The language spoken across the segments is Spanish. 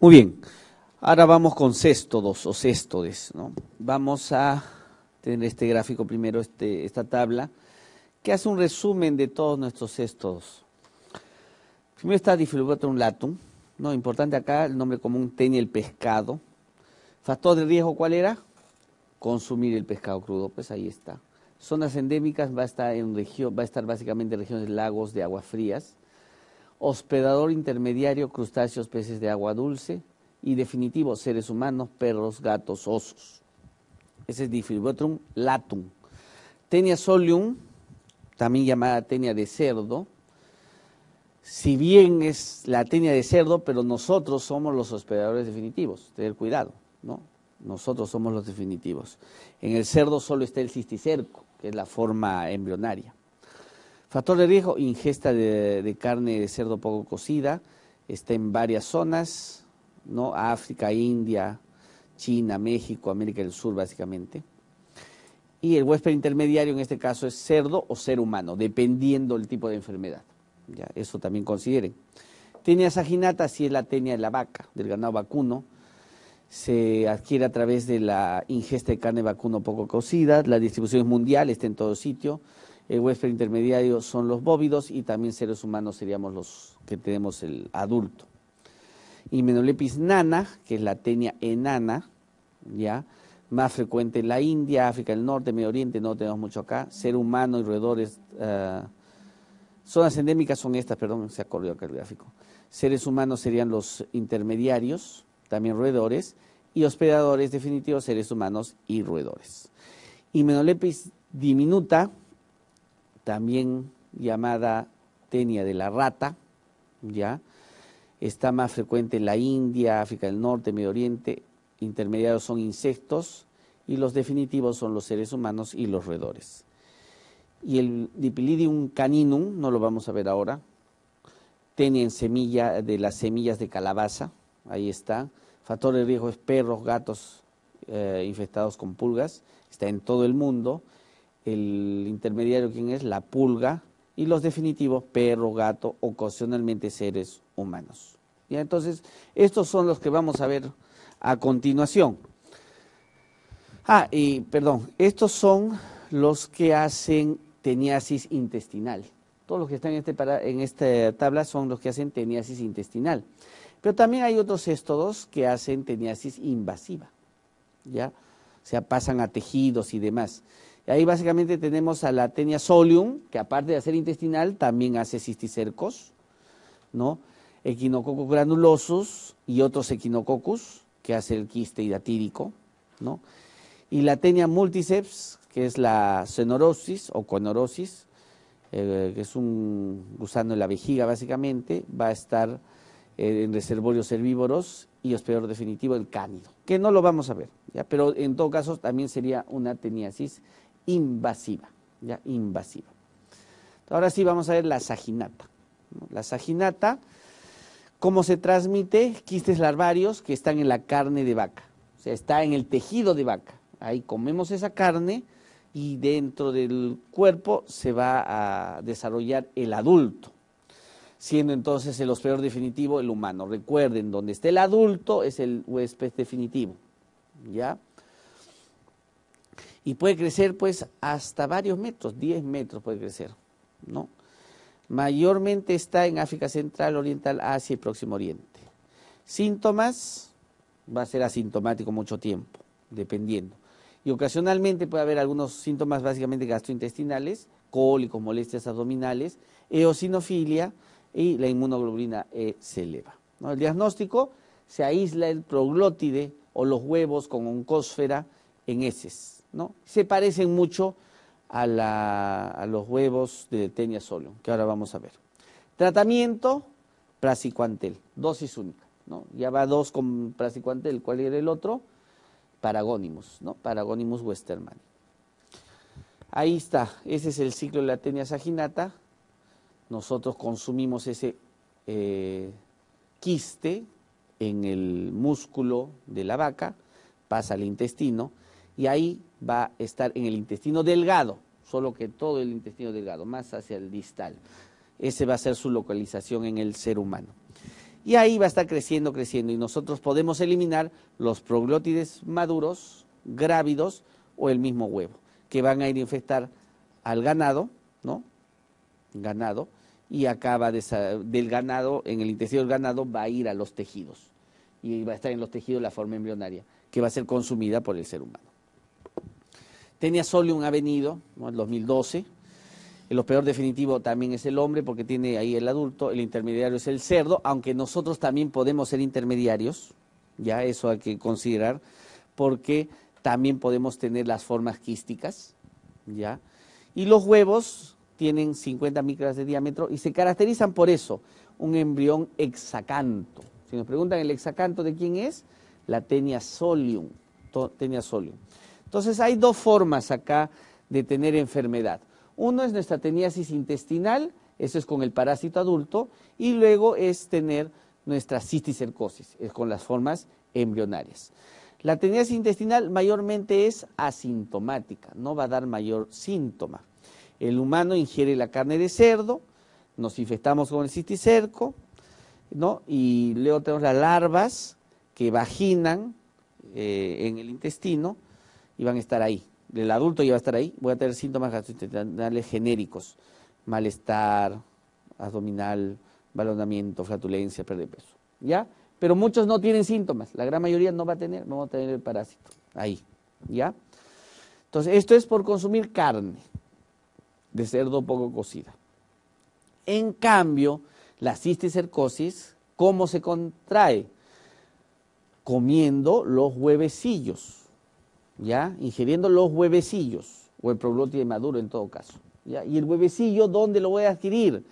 Muy bien, ahora vamos con céstodos o céstodes. ¿no? Vamos a tener este gráfico primero, este, esta tabla, que hace un resumen de todos nuestros céstodos. Primero está un latum, ¿no? importante acá el nombre común tenía el pescado. ¿Factor de riesgo cuál era? Consumir el pescado crudo, pues ahí está. Zonas endémicas va a estar, en región, va a estar básicamente en regiones de lagos de aguas frías hospedador intermediario, crustáceos, peces de agua dulce y definitivo, seres humanos, perros, gatos, osos. Ese es difibotrum latum. Tenia solium, también llamada tenia de cerdo, si bien es la tenia de cerdo, pero nosotros somos los hospedadores definitivos, tener cuidado, ¿no? Nosotros somos los definitivos. En el cerdo solo está el cisticerco, que es la forma embrionaria. Factor de riesgo, ingesta de, carne de cerdo poco cocida, está en varias zonas, ¿no? África, India, China, México, América del Sur, básicamente. Y el huésped intermediario en este caso es cerdo o ser humano, dependiendo del tipo de enfermedad. Ya, eso también consideren. Tenia saginata, si es la tenia de la vaca, del ganado vacuno, se adquiere a través de la ingesta de carne vacuno poco cocida, la distribución es mundial, está en todo sitio el huésped intermediario son los bóvidos y también seres humanos seríamos los que tenemos el adulto. Y nana, que es la tenia enana, ¿ya? más frecuente en la India, África del Norte, Medio Oriente, no tenemos mucho acá. Ser humano y roedores, zonas eh, endémicas son estas, perdón, se acordó acá el gráfico. Seres humanos serían los intermediarios, también roedores, y hospedadores definitivos, seres humanos y roedores. Y diminuta, también llamada tenia de la rata, ¿ya? Está más frecuente en la India, África del Norte, Medio Oriente. Intermediarios son insectos y los definitivos son los seres humanos y los roedores. Y el Dipilidium caninum, no lo vamos a ver ahora, tenia en semilla de las semillas de calabaza, ahí está. Factor de riesgo es perros, gatos eh, infectados con pulgas, está en todo el mundo el intermediario quién es, la pulga, y los definitivos, perro, gato, ocasionalmente seres humanos. Entonces, estos son los que vamos a ver a continuación. Ah, y perdón, estos son los que hacen teniasis intestinal. Todos los que están en, este en esta tabla son los que hacen teniasis intestinal. Pero también hay otros estos que hacen teniasis invasiva, ¿ya? O sea, pasan a tejidos y demás. Ahí básicamente tenemos a la tenia solium, que aparte de hacer intestinal, también hace cisticercos, ¿no? Equinococcus granulosus y otros equinococcus, que hace el quiste hidatídico, ¿no? Y la tenia multiceps, que es la cenorosis o conorosis, eh, que es un gusano en la vejiga básicamente, va a estar eh, en reservorios herbívoros y peor definitivo el cánido, que no lo vamos a ver, ¿ya? pero en todo caso también sería una teniasis invasiva, ya invasiva. Ahora sí vamos a ver la saginata. La saginata, ¿cómo se transmite? Quistes larvarios que están en la carne de vaca, o sea, está en el tejido de vaca. Ahí comemos esa carne y dentro del cuerpo se va a desarrollar el adulto, siendo entonces el hospedador definitivo el humano. Recuerden, donde esté el adulto es el huésped definitivo, ¿ya? Y puede crecer pues hasta varios metros, 10 metros puede crecer, ¿no? Mayormente está en África Central, Oriental, Asia y Próximo Oriente. Síntomas, va a ser asintomático mucho tiempo, dependiendo. Y ocasionalmente puede haber algunos síntomas básicamente gastrointestinales, cólicos, molestias abdominales, eosinofilia y la inmunoglobulina E se eleva. El diagnóstico se aísla el proglótide o los huevos con oncósfera en heces. ¿no? Se parecen mucho a, los huevos de Tenia solo, que ahora vamos a ver. Tratamiento, Prasicuantel, dosis única, ¿no? Ya va dos con Prasicuantel, ¿cuál era el otro? Paragonimus, ¿no? Paragonimus Westermann. Ahí está, ese es el ciclo de la tenia saginata. Nosotros consumimos ese eh, quiste en el músculo de la vaca, pasa al intestino, y ahí va a estar en el intestino delgado, solo que todo el intestino delgado, más hacia el distal. Ese va a ser su localización en el ser humano. Y ahí va a estar creciendo, creciendo, y nosotros podemos eliminar los proglótides maduros, grávidos o el mismo huevo, que van a ir a infectar al ganado, ¿no? Ganado, y acaba del ganado, en el intestino del ganado va a ir a los tejidos, y va a estar en los tejidos la forma embrionaria, que va a ser consumida por el ser humano. Tenia solium venido avenido, en el 2012. El peor definitivo también es el hombre porque tiene ahí el adulto, el intermediario es el cerdo, aunque nosotros también podemos ser intermediarios, ya eso hay que considerar, porque también podemos tener las formas quísticas, ya. Y los huevos tienen 50 micras de diámetro y se caracterizan por eso, un embrión hexacanto. Si nos preguntan el hexacanto de quién es, la tenia solium, tenia solium. Entonces hay dos formas acá de tener enfermedad. Uno es nuestra teniasis intestinal, eso es con el parásito adulto, y luego es tener nuestra cisticercosis, es con las formas embrionarias. La teniasis intestinal mayormente es asintomática, no va a dar mayor síntoma. El humano ingiere la carne de cerdo, nos infectamos con el cisticerco, ¿no? y luego tenemos las larvas que vaginan eh, en el intestino, iban a estar ahí. El adulto iba a estar ahí, voy a tener síntomas gastrointestinales genéricos, malestar, abdominal, balonamiento, flatulencia, pérdida de peso. ¿Ya? Pero muchos no tienen síntomas, la gran mayoría no va a tener, no a tener el parásito ahí. ¿Ya? Entonces, esto es por consumir carne de cerdo poco cocida. En cambio, la cisticercosis, ¿cómo se contrae? Comiendo los huevecillos ¿ya? Ingiriendo los huevecillos, o el proglótide maduro en todo caso. ¿Y el huevecillo dónde lo voy a adquirir?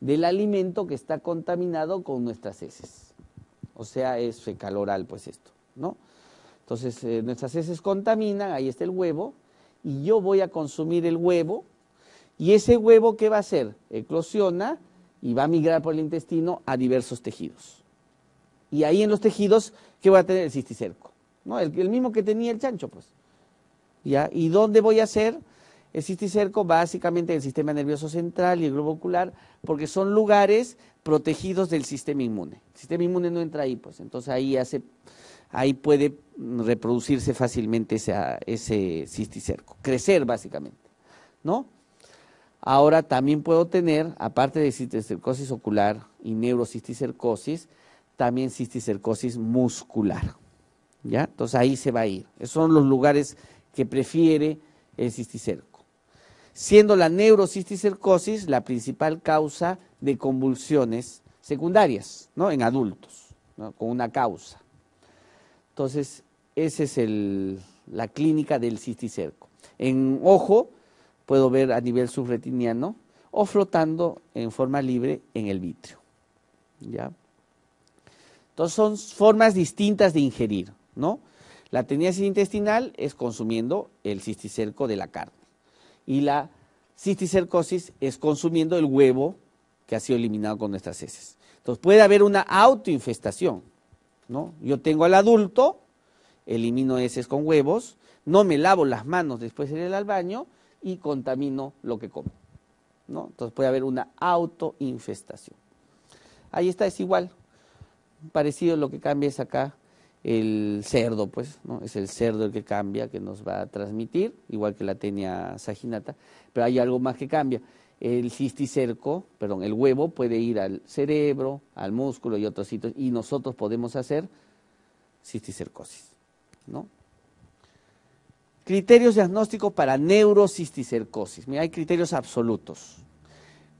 Del alimento que está contaminado con nuestras heces. O sea, es fecal oral, pues esto, ¿no? Entonces, eh, nuestras heces contaminan, ahí está el huevo, y yo voy a consumir el huevo, y ese huevo, ¿qué va a hacer? Eclosiona y va a migrar por el intestino a diversos tejidos. Y ahí en los tejidos, ¿qué va a tener el cisticerco? El, mismo que tenía el chancho, pues. ¿Y dónde voy a hacer? El cisticerco básicamente en el sistema nervioso central y el globo ocular, porque son lugares protegidos del sistema inmune. El sistema inmune no entra ahí, pues, entonces ahí hace, ahí puede reproducirse fácilmente ese cisticerco, crecer básicamente, ¿no? Ahora también puedo tener, aparte de cisticercosis ocular y neurocisticercosis, también cisticercosis muscular. Entonces ahí se va a ir. Esos son los lugares que prefiere el cisticerco. Siendo la neurocisticercosis la principal causa de convulsiones secundarias, ¿no? En adultos, con una causa. Entonces, esa es la clínica del cisticerco. En ojo, puedo ver a nivel subretiniano o flotando en forma libre en el vitrio. Entonces, son formas distintas de ingerir. ¿no? La teniasis intestinal es consumiendo el cisticerco de la carne. Y la cisticercosis es consumiendo el huevo que ha sido eliminado con nuestras heces. Entonces puede haber una autoinfestación, ¿no? Yo tengo al adulto, elimino heces con huevos, no me lavo las manos después de ir al baño y contamino lo que como, ¿no? Entonces puede haber una autoinfestación. Ahí está, es igual, parecido lo que es acá el cerdo, pues, ¿no? Es el cerdo el que cambia, que nos va a transmitir, igual que la tenia saginata, pero hay algo más que cambia. El cisticerco, perdón, el huevo puede ir al cerebro, al músculo y otros sitios, y nosotros podemos hacer cisticercosis, ¿no? Criterios diagnósticos para neurocisticercosis. Mira, hay criterios absolutos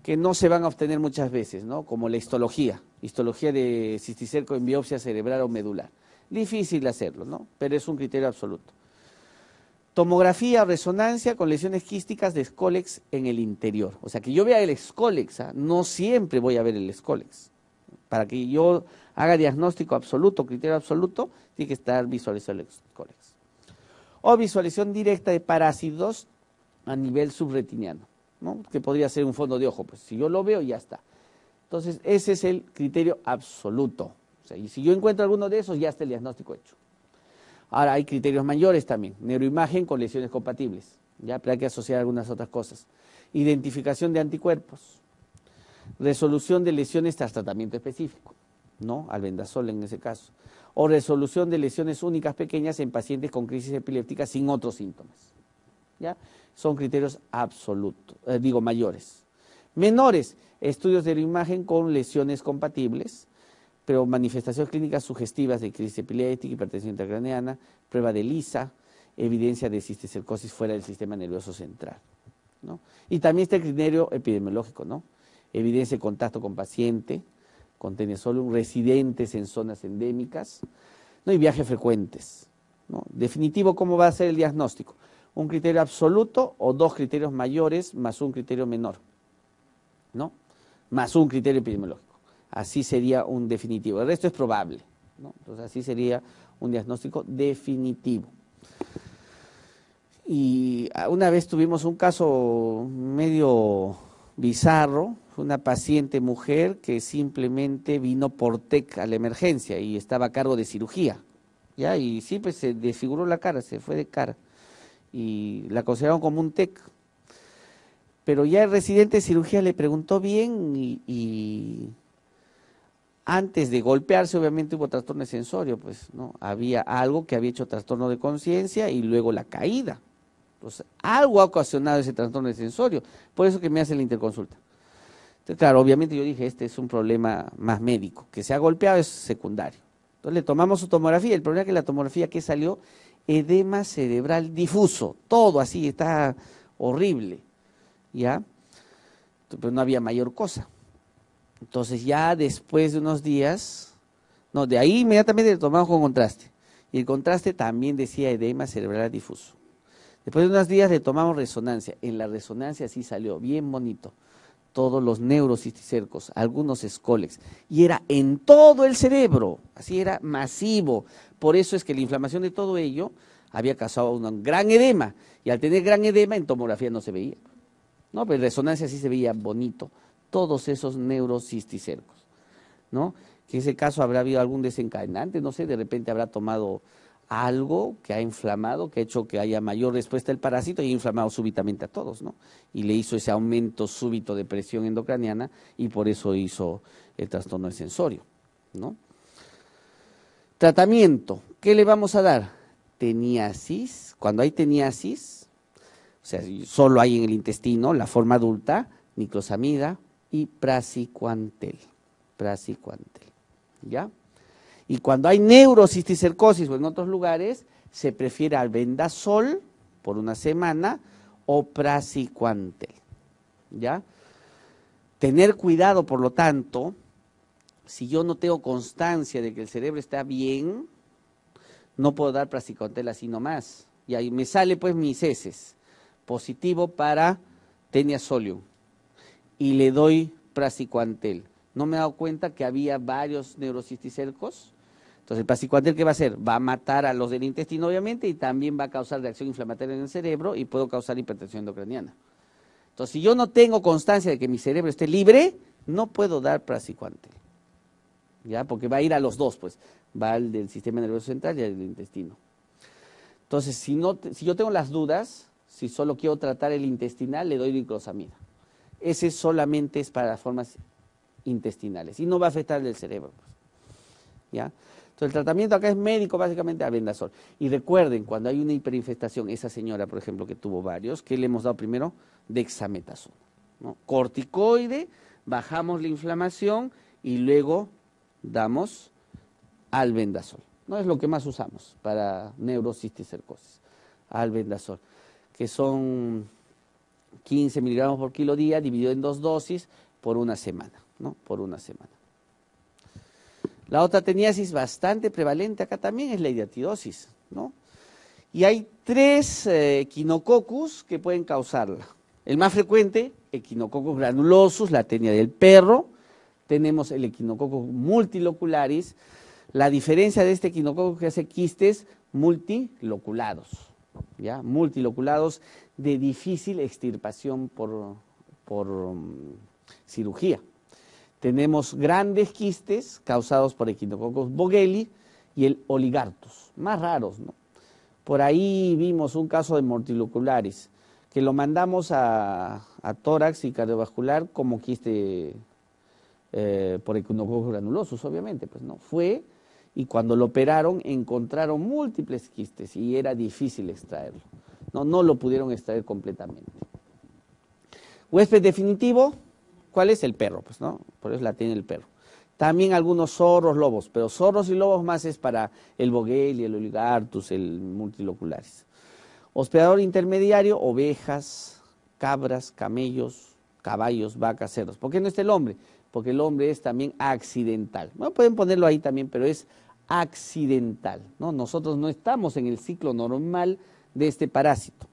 que no se van a obtener muchas veces, ¿no? Como la histología, histología de cisticerco en biopsia cerebral o medular Difícil hacerlo, ¿no? Pero es un criterio absoluto. Tomografía, resonancia con lesiones quísticas de escólex en el interior. O sea, que yo vea el escólex, ¿ah? no siempre voy a ver el escólex. Para que yo haga diagnóstico absoluto, criterio absoluto, tiene que estar visualizado el escólex. O visualización directa de parásitos a nivel subretiniano, ¿no? que podría ser un fondo de ojo. Pues si yo lo veo, ya está. Entonces, ese es el criterio absoluto y si yo encuentro alguno de esos, ya está el diagnóstico hecho. Ahora, hay criterios mayores también. Neuroimagen con lesiones compatibles. Ya, pero hay que asociar algunas otras cosas. Identificación de anticuerpos. Resolución de lesiones tras tratamiento específico. ¿No? Al Albendazol en ese caso. O resolución de lesiones únicas pequeñas en pacientes con crisis epiléptica sin otros síntomas. ¿Ya? Son criterios absolutos, eh, digo mayores. Menores, estudios de neuroimagen con lesiones compatibles pero manifestaciones clínicas sugestivas de crisis epiléptica, hipertensión intracraneana, prueba de lisa, evidencia de cisticercosis fuera del sistema nervioso central. Y también está el criterio epidemiológico, ¿no? evidencia de contacto con paciente, con tenesolum, residentes en zonas endémicas ¿no? y viajes frecuentes. ¿no? Definitivo, ¿cómo va a ser el diagnóstico? ¿Un criterio absoluto o dos criterios mayores más un criterio menor? ¿No? Más un criterio epidemiológico así sería un definitivo. El resto es probable. Entonces, así sería un diagnóstico definitivo. Y ah, una vez tuvimos un caso medio bizarro, una paciente mujer que simplemente vino por TEC a la emergencia y estaba a cargo de cirugía. ¿ya? Y pues se desfiguró la cara, se fue de cara. Y la consideraron como un TEC. Pero ya el residente de cirugía le preguntó bien y antes de golpearse obviamente hubo trastorno sensorio, pues no, había algo que había hecho trastorno de conciencia y luego la caída. Entonces, algo ha ocasionado ese trastorno de sensorio, por eso que me hace la interconsulta. Entonces, claro, obviamente yo dije, este es un problema más médico, que se ha golpeado es secundario. Entonces le tomamos su tomografía, el problema es que la tomografía que salió, edema cerebral difuso, todo así, está horrible, ¿ya? Pero pues, no había mayor cosa. Entonces ya después de unos días, no, de ahí inmediatamente le tomamos con contraste. Y el contraste también decía edema cerebral difuso. Después de unos días le tomamos resonancia. En la resonancia sí salió bien bonito. Todos los cercos, algunos escólex. Y era en todo el cerebro. Así era masivo. Por eso es que la inflamación de todo ello había causado un gran edema. Y al tener gran edema, en tomografía no se veía. No, pero pues en resonancia sí se veía bonito todos esos neurocisticercos, ¿no? Que en ese caso habrá habido algún desencadenante, no sé, de repente habrá tomado algo que ha inflamado, que ha hecho que haya mayor respuesta del parásito y ha inflamado súbitamente a todos, ¿no? Y le hizo ese aumento súbito de presión endocraniana y por eso hizo el trastorno de sensorio, ¿no? Tratamiento, ¿qué le vamos a dar? Teniasis, cuando hay teniasis, o sea, solo hay en el intestino, la forma adulta, niclosamida, y praziquantel, praziquantel, ¿Ya? Y cuando hay neurocisticercosis o en otros lugares, se prefiere al vendasol por una semana o prasicuantel, ¿Ya? Tener cuidado, por lo tanto, si yo no tengo constancia de que el cerebro está bien, no puedo dar praziquantel así nomás. Y ahí me sale pues mis heces. Positivo para tenia solium y le doy prasicuantel. No me he dado cuenta que había varios neurocisticercos. Entonces, el praziquantel ¿qué va a hacer? Va a matar a los del intestino, obviamente, y también va a causar reacción inflamatoria en el cerebro y puedo causar hipertensión endocraniana. Entonces, si yo no tengo constancia de que mi cerebro esté libre, no puedo dar prasicuantel. ¿Ya? Porque va a ir a los dos, pues. Va al del sistema nervioso central y al del intestino. Entonces, si, si yo tengo las dudas, si solo quiero tratar el intestinal, le doy glucosamina ese solamente es para las formas intestinales y no va a afectar el cerebro. Pues, ¿Ya? Entonces el tratamiento acá es médico, básicamente vendasol Y recuerden, cuando hay una hiperinfestación, esa señora, por ejemplo, que tuvo varios, ¿qué le hemos dado primero? Dexametasona. Corticoide, bajamos la inflamación y luego damos albendazol. No es lo que más usamos para neurosis y cercosis. Albendazol, que son 15 miligramos por kilo día, dividido en dos dosis por una semana, ¿no? Por una semana. La otra teniasis bastante prevalente acá también es la ideatidosis, ¿no? Y hay tres eh, equinococcus que pueden causarla. El más frecuente, equinococcus granulosus, la tenia del perro. Tenemos el equinococcus multilocularis. La diferencia de este equinococcus que hace quistes multiloculados multiloculados de difícil extirpación por, mm, cirugía. Tenemos grandes quistes causados por equinococos bogeli y el oligartus, más raros. ¿no? Por ahí vimos un caso de multiloculares que lo mandamos a, tórax y cardiovascular como quiste eh, por equinococos granulosos, obviamente. Pues no, fue y cuando lo operaron encontraron múltiples quistes y era difícil extraerlo. No, no lo pudieron extraer completamente. Huésped definitivo, ¿cuál es? El perro, pues, ¿no? Por eso la tiene el perro. También algunos zorros, lobos, pero zorros y lobos más es para el boguel y el oligartus, el multilocularis. Hospedador intermediario, ovejas, cabras, camellos, caballos, vacas, cerdos. ¿Por qué no está el hombre? Porque el hombre es también accidental. Bueno, pueden ponerlo ahí también, pero es accidental. ¿no? Nosotros no estamos en el ciclo normal de este parásito.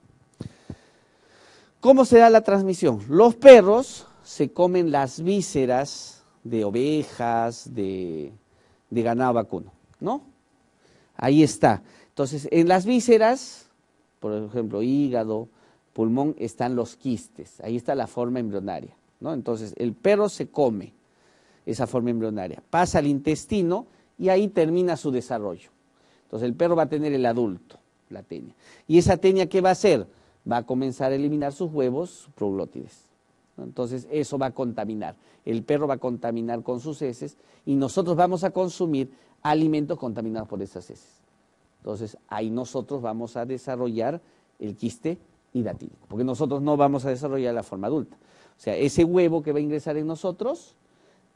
¿Cómo se da la transmisión? Los perros se comen las vísceras de ovejas, de, ganado vacuno, ¿no? Ahí está. Entonces, en las vísceras, por ejemplo, hígado, pulmón, están los quistes. Ahí está la forma embrionaria, ¿no? Entonces, el perro se come esa forma embrionaria. Pasa al intestino y ahí termina su desarrollo. Entonces el perro va a tener el adulto, la tenia. ¿Y esa tenia qué va a hacer? Va a comenzar a eliminar sus huevos, proglótides. Entonces eso va a contaminar. El perro va a contaminar con sus heces y nosotros vamos a consumir alimentos contaminados por esas heces. Entonces ahí nosotros vamos a desarrollar el quiste hidatínico, porque nosotros no vamos a desarrollar la forma adulta. O sea, ese huevo que va a ingresar en nosotros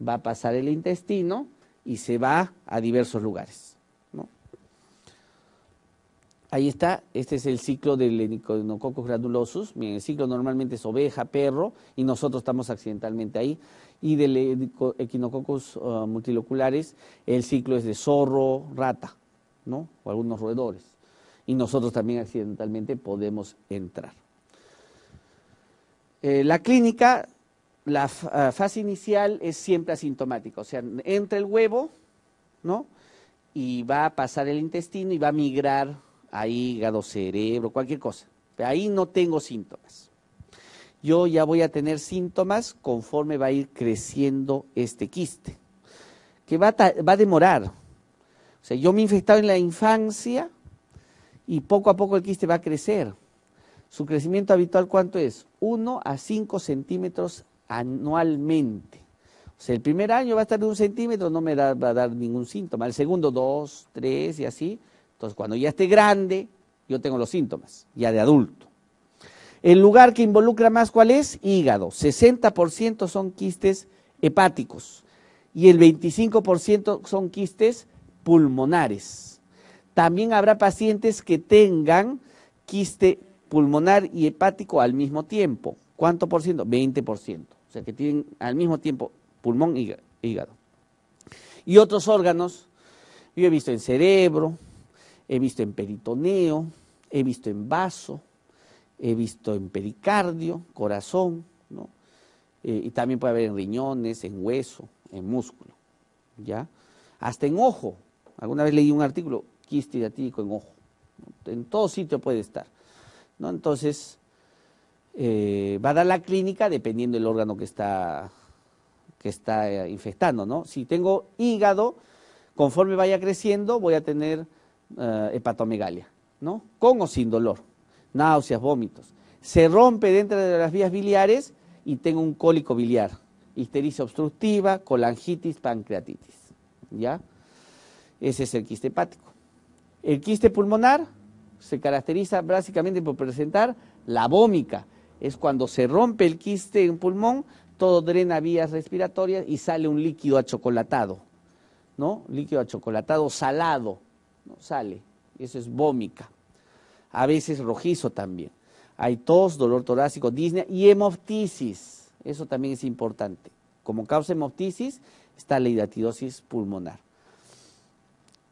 va a pasar el intestino, y se va a diversos lugares. Ahí está, este es el ciclo del Echinococcus granulosus. Bien, el ciclo normalmente es oveja, perro, y nosotros estamos accidentalmente ahí. Y del Echinococcus ah, multiloculares, el ciclo es de zorro, rata, ¿no? o algunos roedores. Y nosotros también accidentalmente podemos entrar. Eh, la clínica la ah, fase inicial es siempre asintomática, o sea, entra el huevo, ¿no? Y va a pasar el intestino y va a migrar a hígado, cerebro, cualquier cosa. ahí no tengo síntomas. Yo ya voy a tener síntomas conforme va a ir creciendo este quiste, que va a, va a demorar. O sea, yo me he infectado en la infancia y poco a poco el quiste va a crecer. Su crecimiento habitual, ¿cuánto es? 1 a 5 centímetros anualmente. O sea, el primer año va a estar de un centímetro, no me va a dar ningún síntoma. El segundo, dos, tres y así. Entonces, cuando ya esté grande, yo tengo los síntomas, ya de adulto. El lugar que involucra más, ¿cuál es? Hígado. 60% son quistes hepáticos y el 25% son quistes pulmonares. También habrá pacientes que tengan quiste pulmonar y hepático al mismo tiempo. ¿Cuánto por ciento? 20% o sea que tienen al mismo tiempo pulmón y hígado. Y otros órganos, yo he visto en cerebro, he visto en peritoneo, he visto en vaso, he visto en pericardio, corazón, ¿no? Eh, y también puede haber en riñones, en hueso, en músculo, ¿ya? Hasta en ojo, alguna vez leí un artículo, quiste en ojo, en todo sitio puede estar, ¿no? Entonces, eh, va a dar la clínica dependiendo del órgano que está, que está eh, infectando, ¿no? Si tengo hígado, conforme vaya creciendo, voy a tener eh, hepatomegalia, ¿no? Con o sin dolor, náuseas, vómitos. Se rompe dentro de las vías biliares y tengo un cólico biliar, histericia obstructiva, colangitis, pancreatitis, ¿ya? Ese es el quiste hepático. El quiste pulmonar se caracteriza básicamente por presentar la vómica, es cuando se rompe el quiste en pulmón, todo drena vías respiratorias y sale un líquido achocolatado, ¿no? Líquido achocolatado salado, ¿no? Sale, eso es vómica. A veces rojizo también. Hay tos, dolor torácico, disnea y hemoptisis. Eso también es importante. Como causa hemoptisis está la hidatidosis pulmonar.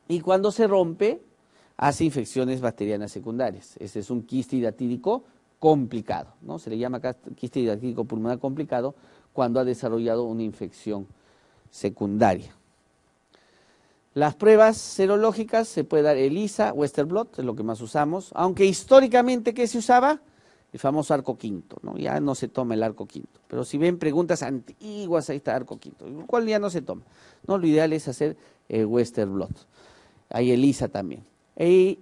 Y cuando se rompe, hace infecciones bacterianas secundarias. Ese es un quiste hidatídico complicado, ¿no? Se le llama quiste pulmonar complicado cuando ha desarrollado una infección secundaria. Las pruebas serológicas se puede dar ELISA, Westerblot, es lo que más usamos, aunque históricamente, ¿qué se usaba? El famoso arco quinto, ¿no? Ya no se toma el arco quinto. Pero si ven preguntas antiguas, ahí está arco quinto, el cual ya no se toma. No, lo ideal es hacer eh, el Western Blot. Hay ELISA también. Y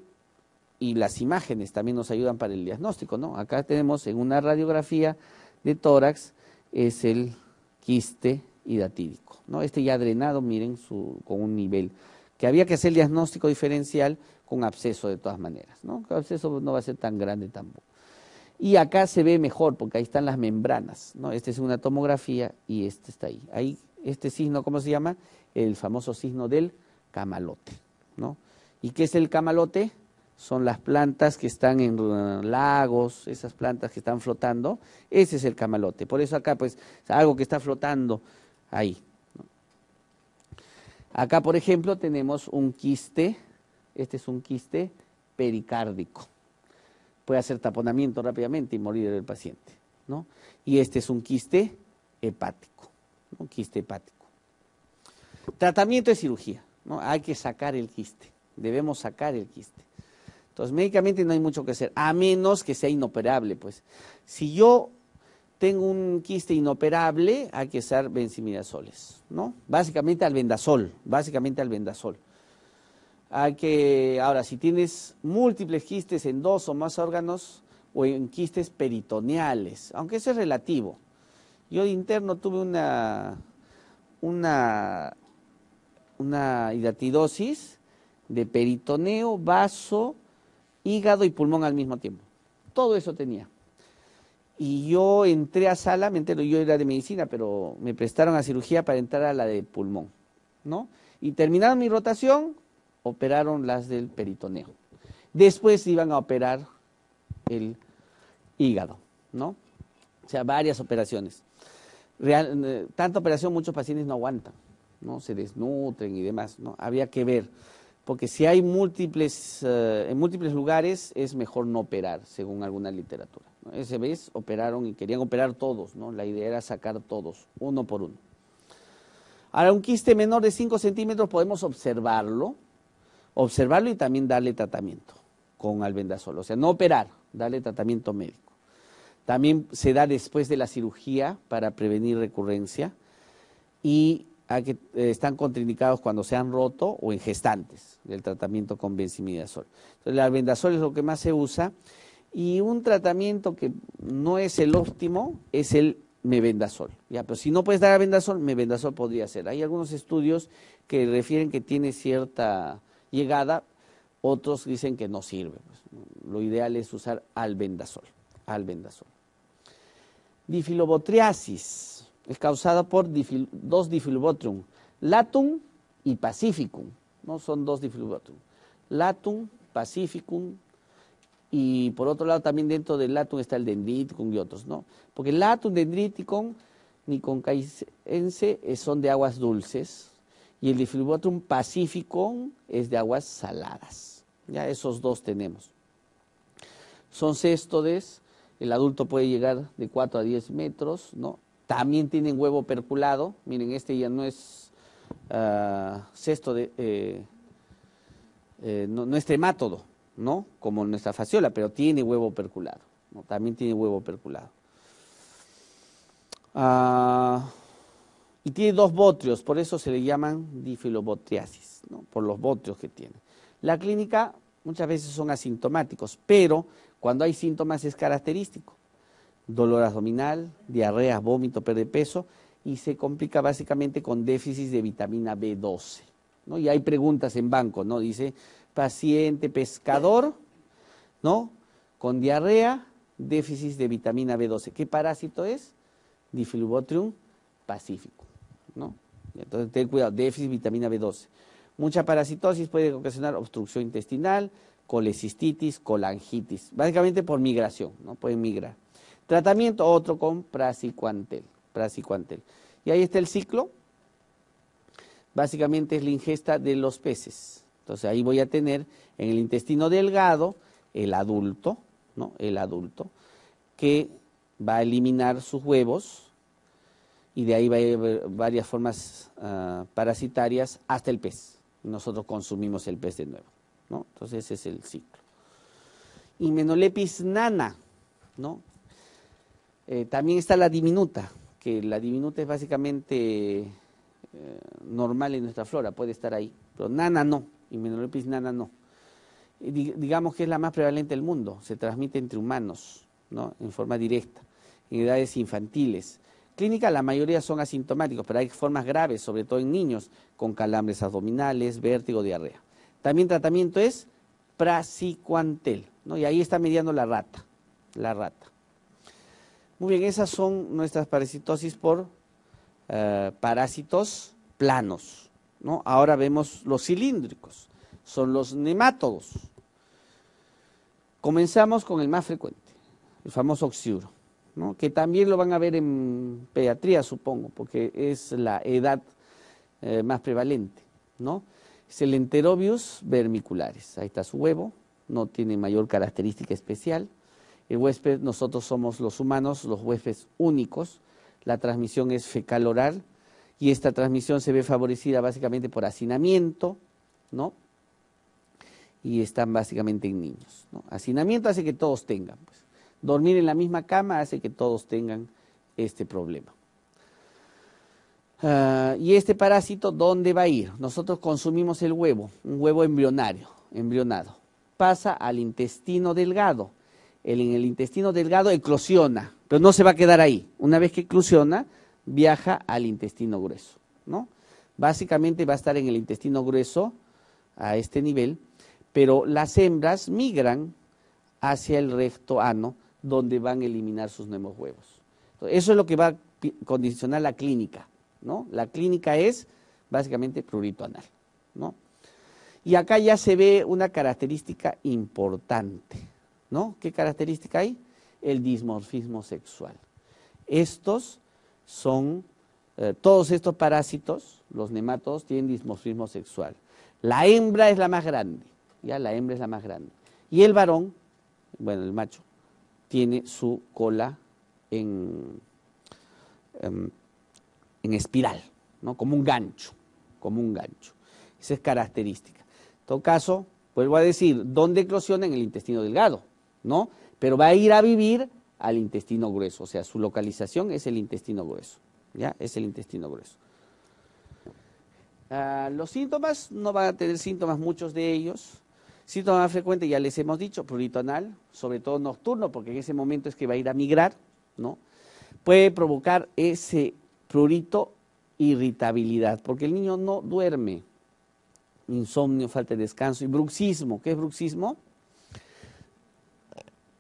y las imágenes también nos ayudan para el diagnóstico, ¿no? Acá tenemos en una radiografía de tórax es el quiste hidatídico, ¿no? Este ya drenado, miren, con un nivel que había que hacer el diagnóstico diferencial con absceso de todas maneras, ¿no? El absceso no va a ser tan grande tampoco. Y acá se ve mejor porque ahí están las membranas, ¿no? Esta es una tomografía y este está ahí. Ahí este signo, ¿cómo se llama? El famoso signo del camalote, ¿no? ¿Y qué es el camalote? son las plantas que están en lagos, esas plantas que están flotando, ese es el camalote. Por eso acá, pues, algo que está flotando ahí. Acá, por ejemplo, tenemos un quiste, este es un quiste pericárdico. Puede hacer taponamiento rápidamente y morir el paciente. ¿no? Y este es un quiste hepático, un quiste hepático. Tratamiento de cirugía, ¿no? hay que sacar el quiste, debemos sacar el quiste. Entonces, médicamente no hay mucho que hacer, a menos que sea inoperable, pues. Si yo tengo un quiste inoperable, hay que usar benzimidazoles, ¿no? Básicamente albendazol, básicamente albendazol. Hay que, ahora, si tienes múltiples quistes en dos o más órganos o en quistes peritoneales, aunque eso es relativo. Yo de interno tuve una, una, una de peritoneo, vaso, hígado y pulmón al mismo tiempo. Todo eso tenía. Y yo entré a sala, me entero, yo era de medicina, pero me prestaron a cirugía para entrar a la de pulmón, ¿no? Y terminaron mi rotación, operaron las del peritoneo. Después iban a operar el hígado, ¿no? O sea, varias operaciones. Eh, tanta operación muchos pacientes no aguantan, ¿no? Se desnutren y demás, ¿no? Había que ver porque si hay múltiples, eh, en múltiples lugares es mejor no operar, según alguna literatura. Ese vez operaron y querían operar todos, ¿no? la idea era sacar todos, uno por uno. Ahora, un quiste menor de 5 centímetros podemos observarlo, observarlo y también darle tratamiento con albendazol, o sea, no operar, darle tratamiento médico. También se da después de la cirugía para prevenir recurrencia y que eh, están contraindicados cuando se han roto o en gestantes, del tratamiento con benzimidazol. Entonces, el albendazol es lo que más se usa y un tratamiento que no es el óptimo es el mebendazol. Ya, pero si no puedes dar albendazol, mebendazol podría ser. Hay algunos estudios que refieren que tiene cierta llegada, otros dicen que no sirve. Pues, lo ideal es usar albendazol, albendazol. Difilobotriasis es causada por dos Difilbotrum, Latum y Pacificum. No son dos Difilbotrum. Latum, Pacificum y por otro lado también dentro del Latum está el Dendriticum y otros, ¿no? Porque el Latum, Dendriticum, Niconcaicense eh, son de aguas dulces y el difilobotrum Pacificum es de aguas saladas. Ya esos dos tenemos. Son céstodes, el adulto puede llegar de 4 a 10 metros, ¿no? También tienen huevo perculado. Miren, este ya no es ah, cesto de... Eh, eh, no, es tremátodo, ¿no? Como nuestra faciola, pero tiene huevo perculado. También tiene huevo perculado. Ah, y tiene dos botrios, por eso se le llaman difilobotriasis, ¿no? por los botrios que tiene. La clínica muchas veces son asintomáticos, pero cuando hay síntomas es característico dolor abdominal, diarrea, vómito, pérdida de peso y se complica básicamente con déficit de vitamina B12. ¿no? Y hay preguntas en banco, ¿no? Dice, paciente pescador, ¿no? Con diarrea, déficit de vitamina B12. ¿Qué parásito es? Difilubotrium pacífico, ¿no? Entonces, ten cuidado, déficit de vitamina B12. Mucha parasitosis puede ocasionar obstrucción intestinal, colecistitis, colangitis, básicamente por migración, ¿no? Pueden migrar. Tratamiento otro con praziquantel, prasiquantel, Y ahí está el ciclo. Básicamente es la ingesta de los peces. Entonces ahí voy a tener en el intestino delgado el adulto, ¿no? El adulto que va a eliminar sus huevos y de ahí va a haber varias formas ah, parasitarias hasta el pez. Nosotros consumimos el pez de nuevo, ¿no? Entonces ese es el ciclo. Y Menolepis nana, ¿no? Eh, también está la diminuta, que la diminuta es básicamente eh, normal en nuestra flora, puede estar ahí, pero nana no, y nana no. digamos que es la más prevalente del mundo, se transmite entre humanos, ¿no? en forma directa, en edades infantiles. Clínica la mayoría son asintomáticos, pero hay formas graves, sobre todo en niños, con calambres abdominales, vértigo, diarrea. También tratamiento es prasicuantel, ¿no? y ahí está mediando la rata, la rata. Muy bien, esas son nuestras parasitosis por eh, parásitos planos. ¿no? Ahora vemos los cilíndricos, son los nemátodos. Comenzamos con el más frecuente, el famoso oxiuro, ¿no? que también lo van a ver en pediatría, supongo, porque es la edad eh, más prevalente. ¿no? Es el enterobius vermiculares, ahí está su huevo, no tiene mayor característica especial. El huésped, nosotros somos los humanos, los huéspedes únicos. La transmisión es fecal-oral y esta transmisión se ve favorecida básicamente por hacinamiento, ¿no? Y están básicamente en niños. Hacinamiento hace que todos tengan. Pues. Dormir en la misma cama hace que todos tengan este problema. Ah, y este parásito, ¿dónde va a ir? Nosotros consumimos el huevo, un huevo embrionario, embrionado. Pasa al intestino delgado el, en el intestino delgado eclosiona, pero no se va a quedar ahí. Una vez que eclosiona, viaja al intestino grueso, ¿no? Básicamente va a estar en el intestino grueso a este nivel, pero las hembras migran hacia el recto ano, donde van a eliminar sus nuevos huevos. Eso es lo que va a condicionar la clínica, ¿no? La clínica es básicamente prurito anal, ¿no? Y acá ya se ve una característica importante. ¿no? ¿Qué característica hay? El dismorfismo sexual. Estos son, eh, todos estos parásitos, los nematodos, tienen dismorfismo sexual. La hembra es la más grande, ya la hembra es la más grande. Y el varón, bueno, el macho, tiene su cola en, em, en, espiral, ¿no? Como un gancho, como un gancho. Esa es característica. En todo caso, vuelvo a decir, ¿dónde eclosiona? En el intestino delgado. ¿no? Pero va a ir a vivir al intestino grueso, o sea, su localización es el intestino grueso, ¿ya? Es el intestino grueso. Ah, los síntomas, no van a tener síntomas muchos de ellos. Síntomas más frecuentes, ya les hemos dicho, prurito anal, sobre todo nocturno, porque en ese momento es que va a ir a migrar, ¿no? Puede provocar ese prurito irritabilidad, porque el niño no duerme, insomnio, falta de descanso y bruxismo. ¿Qué es bruxismo?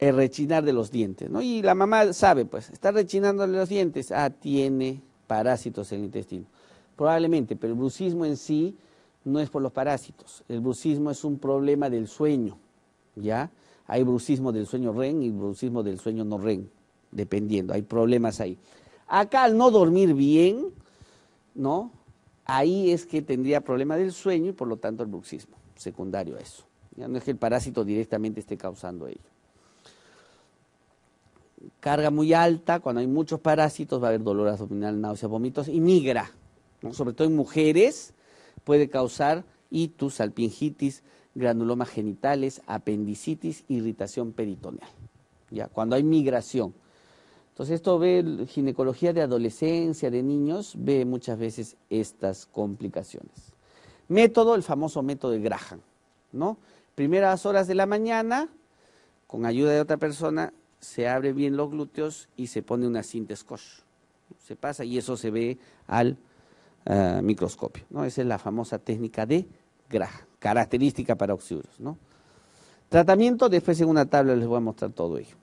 el eh, rechinar de los dientes, ¿no? Y la mamá sabe, pues, está rechinándole los dientes, ah, tiene parásitos en el intestino. Probablemente, pero el brucismo en sí no es por los parásitos. El brucismo es un problema del sueño, ¿ya? Hay brucismo del sueño REN y brucismo del sueño no REN, dependiendo, hay problemas ahí. Acá al no dormir bien, ¿no? Ahí es que tendría problema del sueño y por lo tanto el bruxismo, secundario a eso. Ya no es que el parásito directamente esté causando ello carga muy alta, cuando hay muchos parásitos va a haber dolor abdominal, náuseas, vómitos y migra. Sobre todo en mujeres puede causar itus, salpingitis, granulomas genitales, apendicitis, irritación peritoneal. Ya, cuando hay migración. Entonces esto ve ginecología de adolescencia, de niños, ve muchas veces estas complicaciones. Método, el famoso método de Graham, ¿no? Primeras horas de la mañana, con ayuda de otra persona, se abre bien los glúteos y se pone una cinta scotch. Se pasa y eso se ve al eh, microscopio. ¿no? Esa es la famosa técnica de Graja, característica para oxígenos. ¿no? Tratamiento, después en una tabla les voy a mostrar todo ello.